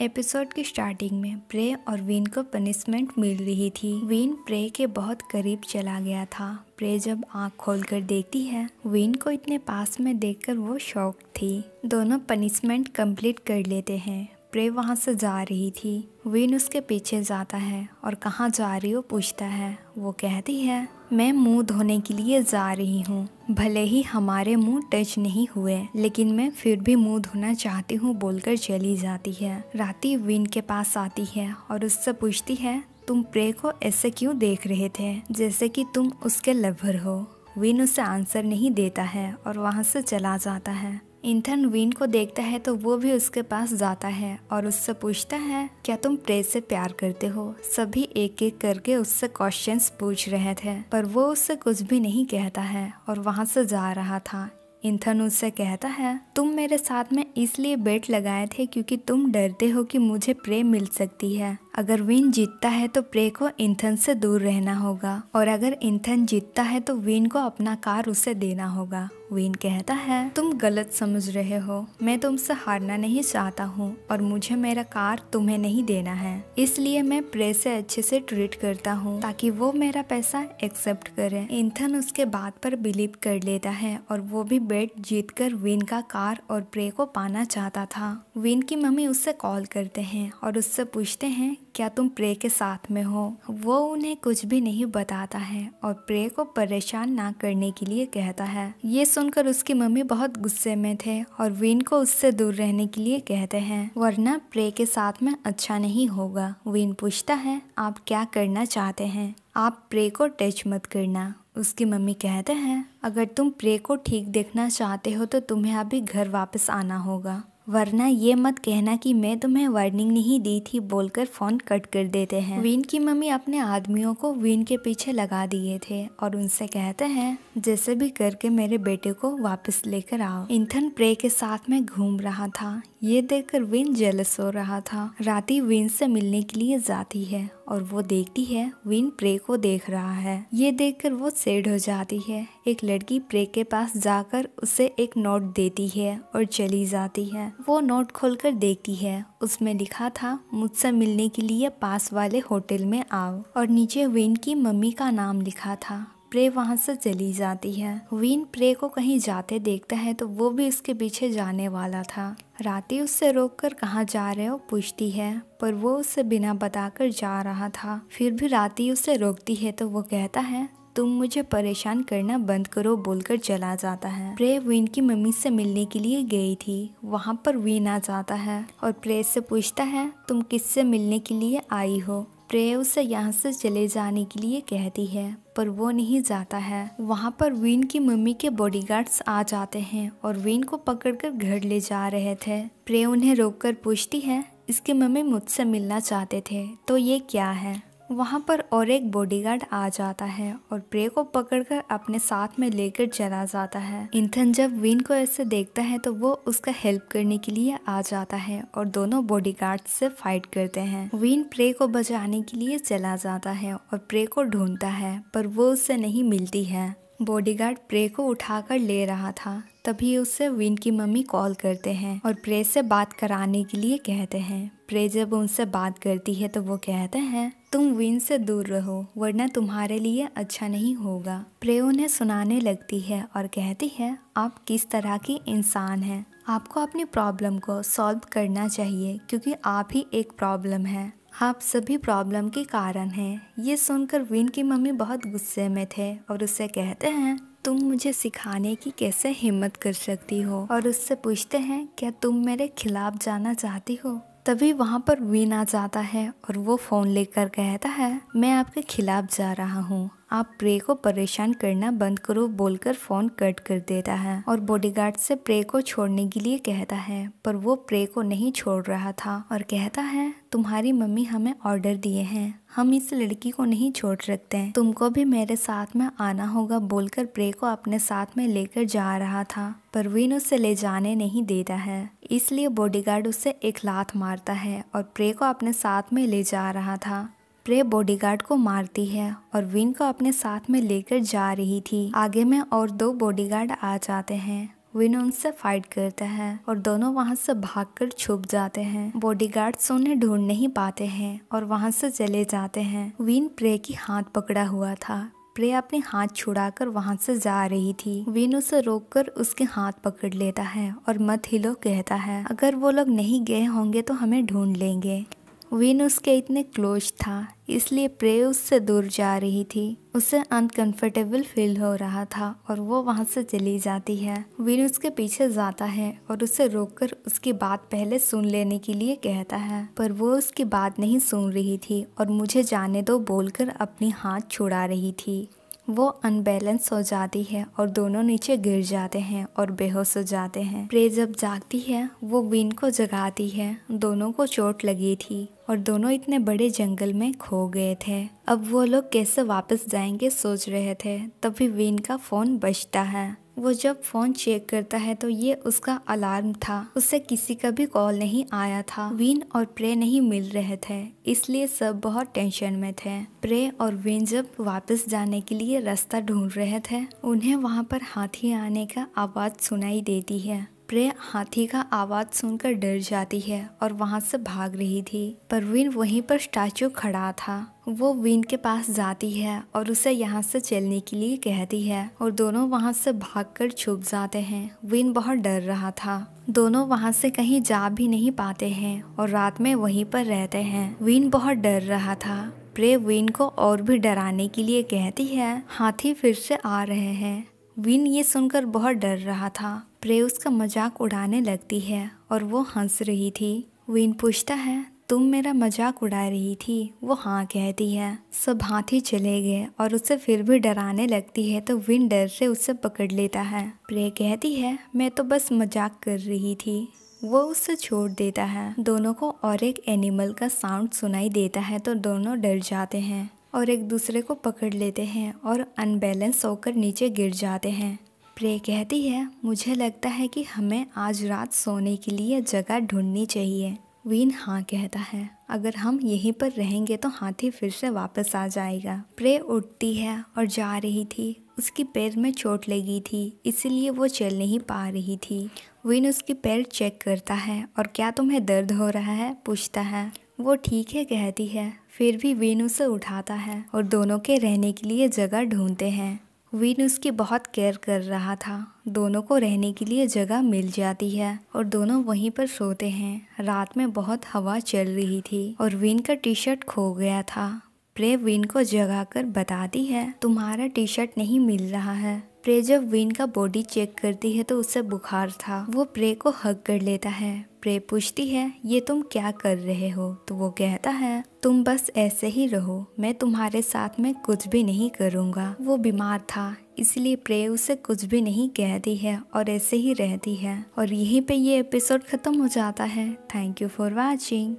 episode की starting में pray और वीन को पनिशमेंट मिल रही थी वीन प्रे के बहुत करीब चला गया था प्रे जब आंख खोलकर देखती है वीन को इतने पास में देखकर वो शौक थी दोनों पनिशमेंट कंप्लीट कर लेते हैं प्रे वहां से जा रही थी वीन उसके पीछे जाता है और कहाँ जा रही हो पूछता है वो कहती है मैं मुंह धोने के लिए जा रही हूँ भले ही हमारे मुंह टच नहीं हुए लेकिन मैं फिर भी मुंह धोना चाहती हूँ बोलकर चली जाती है राती विन के पास आती है और उससे पूछती है तुम प्रे को ऐसे क्यों देख रहे थे जैसे कि तुम उसके लवर हो विन उसे आंसर नहीं देता है और वहाँ से चला जाता है इंथन विन को देखता है तो वो भी उसके पास जाता है और उससे पूछता है क्या तुम प्रेस से प्यार करते हो सभी एक एक करके उससे क्वेश्चंस पूछ रहे थे पर वो उससे कुछ भी नहीं कहता है और वहाँ से जा रहा था इंथन उससे कहता है तुम मेरे साथ में इसलिए बेट लगाए थे क्योंकि तुम डरते हो कि मुझे प्रेम मिल सकती है अगर विन जीतता है तो प्रे को इंथन से दूर रहना होगा और अगर इंथन जीतता है तो विन को अपना कार उसे देना होगा विन कहता है तुम गलत समझ रहे हो मैं तुमसे हारना नहीं चाहता हूँ और मुझे मेरा कार तुम्हें नहीं देना है इसलिए मैं प्रे से अच्छे से ट्रीट करता हूँ ताकि वो मेरा पैसा एक्सेप्ट करे इंथन उसके बात पर बिलीव कर लेता है और वो भी बेट जीत कर विन का कार और प्रे को पाना चाहता था विन की मम्मी उससे कॉल करते हैं और उससे पूछते हैं क्या तुम प्रे के साथ में हो वो उन्हें कुछ भी नहीं बताता है और प्रे को परेशान ना करने के लिए कहता है ये सुनकर उसकी मम्मी बहुत गुस्से में थे और विन को उससे दूर रहने के लिए कहते हैं वरना प्रे के साथ में अच्छा नहीं होगा विन पूछता है आप क्या करना चाहते हैं आप प्रे को टच मत करना उसकी मम्मी कहते हैं अगर तुम प्रे को ठीक देखना चाहते हो तो तुम्हें अभी घर वापस आना होगा वरना ये मत कहना कि मैं तुम्हें वार्निंग नहीं दी थी बोलकर फ़ोन कट कर देते हैं विन की मम्मी अपने आदमियों को विन के पीछे लगा दिए थे और उनसे कहते हैं जैसे भी करके मेरे बेटे को वापस लेकर आओ इंथन प्रे के साथ में घूम रहा था ये देखकर विन जेलस हो रहा था राती विन से मिलने के लिए जाती है और वो देखती है विन प्रे को देख रहा है ये देखकर वो सेड हो जाती है एक लड़की प्रे के पास जाकर उसे एक नोट देती है और चली जाती है वो नोट खोलकर देखती है उसमें लिखा था मुझसे मिलने के लिए पास वाले होटल में आओ और नीचे विन की मम्मी का नाम लिखा था प्रे वहाँ से चली जाती है वीन प्रे को कहीं जाते देखता है तो वो भी उसके पीछे जाने वाला था राती उससे रोककर कहाँ जा रहे हो पूछती है पर वो उसे बिना बताकर जा रहा था फिर भी राती उसे रोकती है तो वो कहता है तुम मुझे परेशान करना बंद करो बोलकर चला जाता है प्रे वीन की मम्मी से मिलने के लिए गई थी वहाँ पर वीन आ जाता है और प्रे से पूछता है तुम किससे मिलने के लिए आई हो प्रेय उसे यहाँ से चले जाने के लिए कहती है पर वो नहीं जाता है वहाँ पर वीन की मम्मी के बॉडीगार्ड्स आ जाते हैं और वीन को पकड़कर घर ले जा रहे थे प्रेय उन्हें रोककर पूछती है इसकी मम्मी मुझसे मिलना चाहते थे तो ये क्या है वहाँ पर और एक बॉडीगार्ड आ जाता है और प्रे को पकड़कर अपने साथ में लेकर चला जाता है इंथन जब विन को ऐसे देखता है तो वो उसका हेल्प करने के लिए आ जाता है और दोनों बॉडीगार्ड से फाइट करते हैं विन प्रे को बचाने के लिए चला जाता है और प्रे को ढूंढता है पर वो उससे नहीं मिलती है बॉडीगार्ड प्रे को उठाकर ले रहा था तभी उससे विन की मम्मी कॉल करते हैं और प्रे से बात कराने के लिए कहते हैं प्रे जब उनसे बात करती है तो वो कहते हैं तुम विन से दूर रहो वरना तुम्हारे लिए अच्छा नहीं होगा प्रे उन्हें सुनाने लगती है और कहती है आप किस तरह की इंसान हैं आपको अपनी प्रॉब्लम को सॉल्व करना चाहिए क्योंकि आप ही एक प्रॉब्लम है आप सभी प्रॉब्लम के कारण हैं ये सुनकर विन की मम्मी बहुत गुस्से में थे और उससे कहते हैं तुम मुझे सिखाने की कैसे हिम्मत कर सकती हो और उससे पूछते हैं क्या तुम मेरे खिलाफ जाना चाहती हो तभी वहाँ पर वीन आ जाता है और वो फ़ोन लेकर कहता है मैं आपके खिलाफ जा रहा हूँ आप प्रे को परेशान करना बंद करो बोलकर फोन कट कर देता है और बॉडीगार्ड से प्रे को छोड़ने के लिए कहता है पर वो प्रे को नहीं छोड़ रहा था और कहता है तुम्हारी मम्मी हमें ऑर्डर दिए हैं हम इस लड़की को नहीं छोड़ सकते तुमको भी मेरे साथ में आना होगा बोलकर प्रे को अपने साथ में लेकर जा रहा था परवीन उसे ले जाने नहीं देता है इसलिए बॉडीगार्ड उसे एक लात मारता है और प्रे को अपने साथ में ले जा रहा था स्प्रे बॉडीगार्ड को मारती है और विन को अपने साथ में लेकर जा रही थी आगे में और दो बॉडीगार्ड आ जाते हैं विन उनसे फाइट करते हैं और दोनों वहां से भागकर छुप जाते हैं बॉडीगार्ड्स उन्हें ढूंढ नहीं पाते हैं और वहां से चले जाते हैं विन प्रे की हाथ पकड़ा हुआ था प्रे अपने हाथ छुड़ाकर वहां से जा रही थी विन उसे रोककर उसके हाथ पकड़ लेता है और मत हिलो कहता है अगर वो लोग नहीं गए होंगे तो हमें ढूंढ लेंगे विन उसके इतने क्लोज था इसलिए प्रे उससे दूर जा रही थी उसे अनकंफर्टेबल फील हो रहा था और वो वहाँ से चली जाती है विन उसके पीछे जाता है और उसे रोककर उसकी बात पहले सुन लेने के लिए कहता है पर वो उसकी बात नहीं सुन रही थी और मुझे जाने दो बोलकर अपनी हाथ छुड़ा रही थी वो अनबैलेंस हो जाती है और दोनों नीचे गिर जाते हैं और बेहोश हो जाते हैं प्रे जब जागती है वो विन को जगाती है दोनों को चोट लगी थी और दोनों इतने बड़े जंगल में खो गए थे अब वो लोग कैसे वापस जाएंगे सोच रहे थे तभी विन का फोन बजता है वो जब फ़ोन चेक करता है तो ये उसका अलार्म था उससे किसी का भी कॉल नहीं आया था विन और प्रे नहीं मिल रहे थे इसलिए सब बहुत टेंशन में थे प्रे और विन जब वापस जाने के लिए रास्ता ढूंढ रहे थे उन्हें वहाँ पर हाथी आने का आवाज़ सुनाई देती है प्रे हाथी का आवाज़ सुनकर डर जाती है और वहाँ से भाग रही थी परवीन वहीं पर स्टैचू खड़ा था वो विन के पास जाती है और उसे यहाँ से चलने के लिए कहती है और दोनों वहाँ से भागकर छुप जाते हैं विन बहुत डर रहा था दोनों वहाँ से कहीं जा भी नहीं पाते हैं और रात में वहीं पर रहते हैं विन बहुत डर रहा था प्रे विन को और भी डराने के लिए कहती है हाथी फिर से आ रहे हैं विन ये सुनकर बहुत डर रहा था प्रे उसका मजाक उड़ाने लगती है और वो हंस रही थी विन पूछता है तुम मेरा मजाक उड़ा रही थी वो हाँ कहती है सब हाथी चले गए और उसे फिर भी डराने लगती है तो विन डर से उसे पकड़ लेता है प्रे कहती है मैं तो बस मजाक कर रही थी वो उसे छोड़ देता है दोनों को और एक एनिमल का साउंड सुनाई देता है तो दोनों डर जाते हैं और एक दूसरे को पकड़ लेते हैं और अनबैलेंस होकर नीचे गिर जाते हैं प्रे कहती है मुझे लगता है कि हमें आज रात सोने के लिए जगह ढूंढनी चाहिए वीन हाँ कहता है अगर हम यहीं पर रहेंगे तो हाथी फिर से वापस आ जाएगा प्रे उठती है और जा रही थी उसके पैर में चोट लगी थी इसीलिए वो चल नहीं पा रही थी वीन उसके पैर चेक करता है और क्या तुम्हें दर्द हो रहा है पूछता है वो ठीक है कहती है फिर भी वीन उसे उठाता है और दोनों के रहने के लिए जगह ढूंढते हैं विन उसकी बहुत केयर कर रहा था दोनों को रहने के लिए जगह मिल जाती है और दोनों वहीं पर सोते हैं रात में बहुत हवा चल रही थी और विन का टी शर्ट खो गया था प्रे विन को जगा कर बताती है तुम्हारा टी शर्ट नहीं मिल रहा है प्रे जब विन का बॉडी चेक करती है तो उसे बुखार था वो प्रे को हक कर लेता है प्रे पूछती है ये तुम क्या कर रहे हो तो वो कहता है तुम बस ऐसे ही रहो मैं तुम्हारे साथ में कुछ भी नहीं करूँगा वो बीमार था इसलिए प्रे उसे कुछ भी नहीं कहती है और ऐसे ही रहती है और यहीं पे ये एपिसोड ख़त्म हो जाता है थैंक यू फॉर वॉचिंग